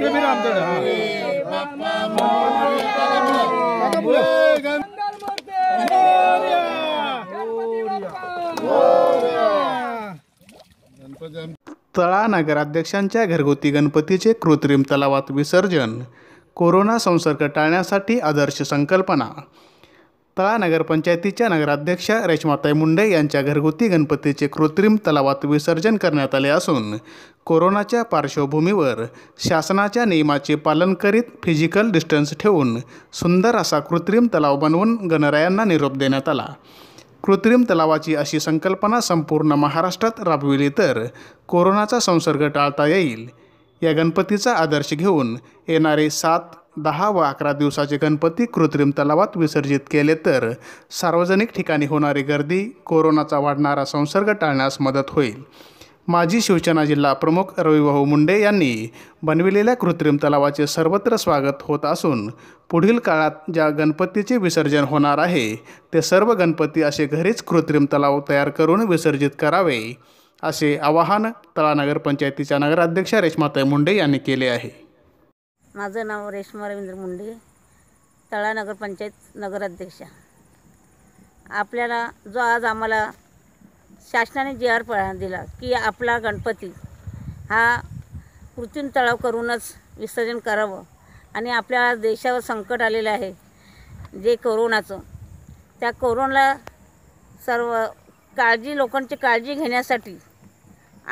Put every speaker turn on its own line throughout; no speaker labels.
तळा नगराध्यक्षांच्या घरगुती गणपतीचे कृत्रिम तलावात विसर्जन कोरोना संसर्ग टाळण्यासाठी आदर्श संकल्पना तळा नगरपंचायतीच्या नगराध्यक्षा रेशमाताई मुंडे यांच्या घरगुती गणपतीचे कृत्रिम तलावात विसर्जन करण्यात आले असून कोरोनाच्या पार्श्वभूमीवर शासनाच्या नियमाचे पालन करीत फिजिकल डिस्टन्स ठेवून सुंदर असा कृत्रिम तलाव बनवून गणरायांना निरोप देण्यात आला कृत्रिम तलावाची अशी संकल्पना संपूर्ण महाराष्ट्रात राबविली तर कोरोनाचा संसर्ग टाळता येईल या गणपतीचा आदर्श घेऊन येणारे सात दहा व अकरा दिवसाचे गणपती कृत्रिम तलावात विसर्जित केले तर सार्वजनिक ठिकाणी होणारी गर्दी कोरोनाचा वाढणारा संसर्ग टाळण्यास मदत होईल माजी शिवसेना जिल्हा प्रमुख रविभाऊ मुंडे यांनी बनविलेल्या कृत्रिम तलावाचे सर्वत्र स्वागत होत असून पुढील काळात ज्या गणपतीचे विसर्जन होणार आहे ते सर्व गणपती असे घरीच कृत्रिम तलाव तयार करून विसर्जित करावे असे आवाहन तळा नगरपंचायतीच्या नगराध्यक्षा रेश्माताई मुंडे यांनी केले आहे
माझं नाव रेश्मा रवींद्र मुंडे तळा नगरपंचायत नगराध्यक्षा आपल्याला जो आज आम्हाला शासनाने जी आर दिला की आपला गणपती हा कृत्रिम तळाव करूनच विसर्जन करावं आणि आपल्या देशावर संकट आलेलं आहे जे कोरोनाचं त्या कोरोनाला सर्व काळजी लोकांची काळजी घेण्यासाठी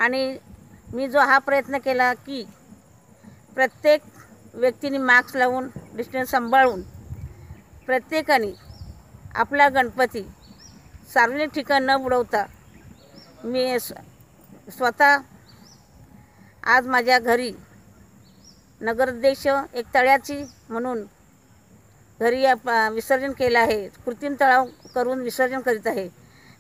आणि मी जो हा प्रयत्न केला की प्रत्येक व्यक्तीने मास्क लावून डिस्टन्स सांभाळून प्रत्येकाने आपला गणपती सार्वजनिक ठिकाण न बुडवता मी स्वतः आज माझ्या घरी नगरदेश एक तळ्याची म्हणून घरी आप विसर्जन केलं आहे कृत्रिम तळाव करून विसर्जन करीत आहे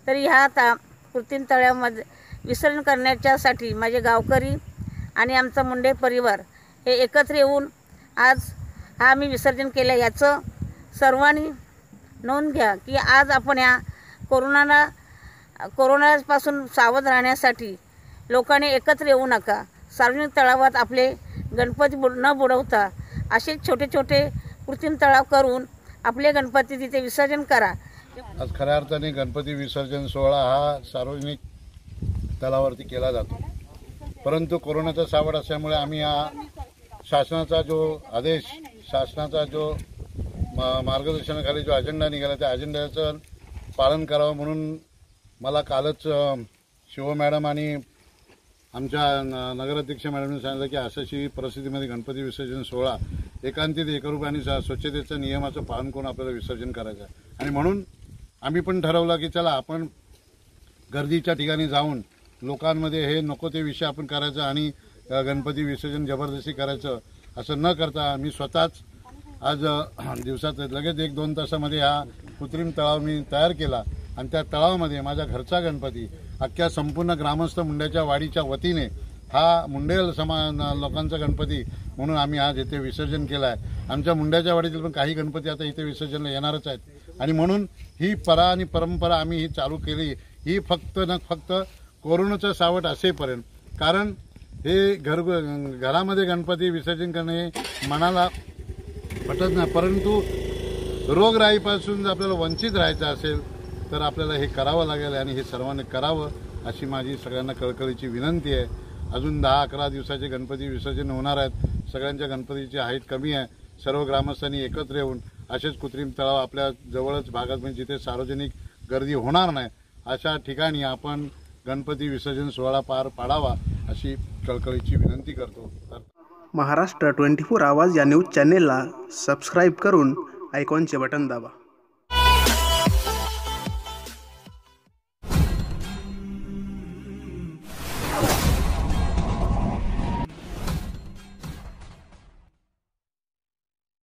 तरी ह्या ता कृत्रिम तळ्यामध्ये विसर्जन करण्याच्यासाठी माझे गावकरी आणि आमचा मुंडे परिवार हे एकत्र येऊन आज हा आम्ही विसर्जन केलं याचं सर्वांनी नोंद घ्या की आज आपण या कोरोनाला कोरोनापासून सावध राहण्यासाठी लोकांनी एकत्र येऊ नका सार्वजनिक तळावात आपले गणपती बुड न बुडवता असे छोटे छोटे कृत्रिम तळाव करून आपले गणपती तिथे विसर्जन करा
आज खऱ्या अर्थाने गणपती विसर्जन सोहळा हा सार्वजनिक स्थलावरती केला जातो परंतु कोरोनाचा सावट असल्यामुळे आम्ही हा शासनाचा जो आदेश शासनाचा जो मार्गदर्शनाखाली जो अजेंडा निघाला त्या अजेंड्याचं पालन करावं म्हणून मला कालच शिव मॅडम आणि आमच्या नगराध्यक्ष मॅडमने सांगितलं की अशाशी परिस्थितीमध्ये गणपती विसर्जन सोहळा एकांतित एकरूप आणि स्वच्छतेचं नियमाचं पालन करून आपल्याला विसर्जन करायचं आहे आणि म्हणून आम्ही पण ठरवलं की चला आपण गर्दीच्या ठिकाणी जाऊन लोकांमध्ये हे नको ते विषय आपण करायचं आणि गणपती विसर्जन जबरदस्ती करायचं असं न करता मी स्वतःच आज दिवसात लगेच एक दोन तासामध्ये हा कृत्रिम तळाव मी तयार केला आणि त्या तळावामध्ये माझ्या घरचा गणपती अख्ख्या संपूर्ण ग्रामस्थ मुंड्याच्या वाडीच्या वतीने हा मुंडेल समा लोकांचा गणपती म्हणून आम्ही आज इथे विसर्जन केलं आहे आमच्या मुंड्याच्या वाडीतील पण काही गणपती आता इथे विसर्जनला येणारच आहेत आणि म्हणून ही परा आणि परंपरा आम्ही ही चालू केली ही फक्त न फक्त कोरोनाचं सावट असेपर्यंत कारण हे घर घरामध्ये गणपती विसर्जन करणे हे मनाला पटत नाही परंतु रोगराईपासून जर आपल्याला वंचित राहायचं असेल तर आपल्याला हे करावं लागेल आणि हे सर्वांनी करावं अशी माझी सगळ्यांना कळकळीची विनंती आहे अजून दहा अकरा दिवसाचे गणपती विसर्जन होणार आहेत सगळ्यांच्या गणपतीची हाईट कमी आहे सर्व ग्रामस्थांनी एकत्र येऊन असेच कृत्रिम तळाव आपल्या जवळच भागात म्हणजे जिथे सार्वजनिक गर्दी होणार नाही अशा ठिकाणी आपण गणपती विसर्जन सोहळा पार पाडावा अशी कळकळीची विनंती करतो
महाराष्ट्र ट्वेंटी फोर आवाज या न्यूज चॅनेलला सबस्क्राईब करून आयकॉनचे बटन दाबा